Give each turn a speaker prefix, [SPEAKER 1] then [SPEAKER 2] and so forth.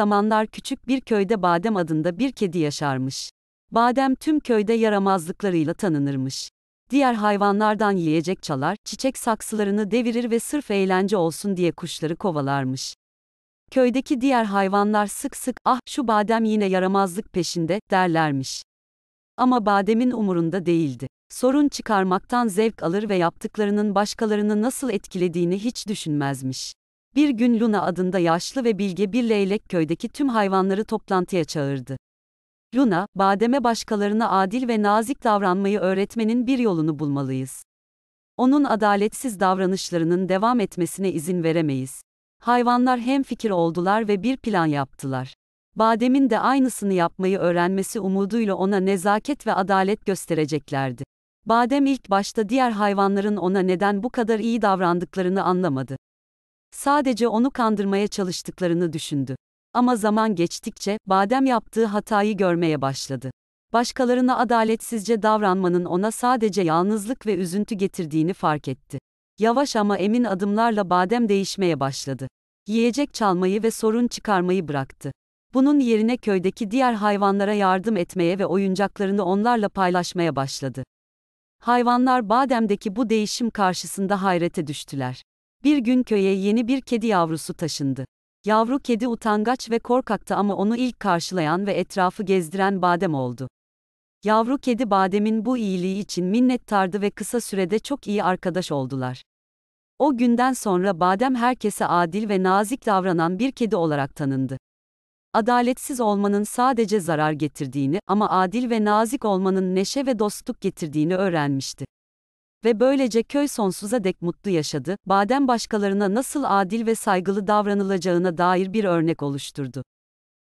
[SPEAKER 1] zamanlar küçük bir köyde Badem adında bir kedi yaşarmış. Badem tüm köyde yaramazlıklarıyla tanınırmış. Diğer hayvanlardan yiyecek çalar, çiçek saksılarını devirir ve sırf eğlence olsun diye kuşları kovalarmış. Köydeki diğer hayvanlar sık sık, ah şu badem yine yaramazlık peşinde, derlermiş. Ama bademin umurunda değildi. Sorun çıkarmaktan zevk alır ve yaptıklarının başkalarını nasıl etkilediğini hiç düşünmezmiş. Bir gün Luna adında yaşlı ve bilge bir leylek köydeki tüm hayvanları toplantıya çağırdı. Luna, bademe başkalarına adil ve nazik davranmayı öğretmenin bir yolunu bulmalıyız. Onun adaletsiz davranışlarının devam etmesine izin veremeyiz. Hayvanlar hem fikir oldular ve bir plan yaptılar. Bademin de aynısını yapmayı öğrenmesi umuduyla ona nezaket ve adalet göstereceklerdi. Badem ilk başta diğer hayvanların ona neden bu kadar iyi davrandıklarını anlamadı. Sadece onu kandırmaya çalıştıklarını düşündü. Ama zaman geçtikçe Badem yaptığı hatayı görmeye başladı. Başkalarına adaletsizce davranmanın ona sadece yalnızlık ve üzüntü getirdiğini fark etti. Yavaş ama emin adımlarla Badem değişmeye başladı. Yiyecek çalmayı ve sorun çıkarmayı bıraktı. Bunun yerine köydeki diğer hayvanlara yardım etmeye ve oyuncaklarını onlarla paylaşmaya başladı. Hayvanlar Badem'deki bu değişim karşısında hayrete düştüler. Bir gün köye yeni bir kedi yavrusu taşındı. Yavru kedi utangaç ve korkaktı ama onu ilk karşılayan ve etrafı gezdiren badem oldu. Yavru kedi bademin bu iyiliği için minnettardı ve kısa sürede çok iyi arkadaş oldular. O günden sonra badem herkese adil ve nazik davranan bir kedi olarak tanındı. Adaletsiz olmanın sadece zarar getirdiğini ama adil ve nazik olmanın neşe ve dostluk getirdiğini öğrenmişti ve böylece köy sonsuza dek mutlu yaşadı, badem başkalarına nasıl adil ve saygılı davranılacağına dair bir örnek oluşturdu.